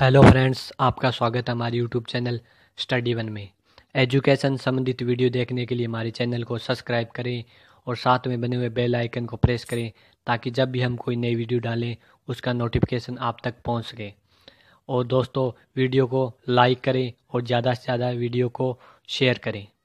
hello friends आपका स्वागत है हमारे यूट्यूब चैनल स्टडी वन में एजुकेशन संबंधित वीडियो देखने के लिए हमारे चैनल को सब्सक्राइब करें और साथ में बने हुए बेल आइकन को प्रेस करें ताकि जब भी हम कोई नई वीडियो डालें उसका नोटिफिकेशन आप तक पहुंच सके और दोस्तों वीडियो को लाइक करें और ज़्यादा से ज़्यादा वीडियो को शेयर करें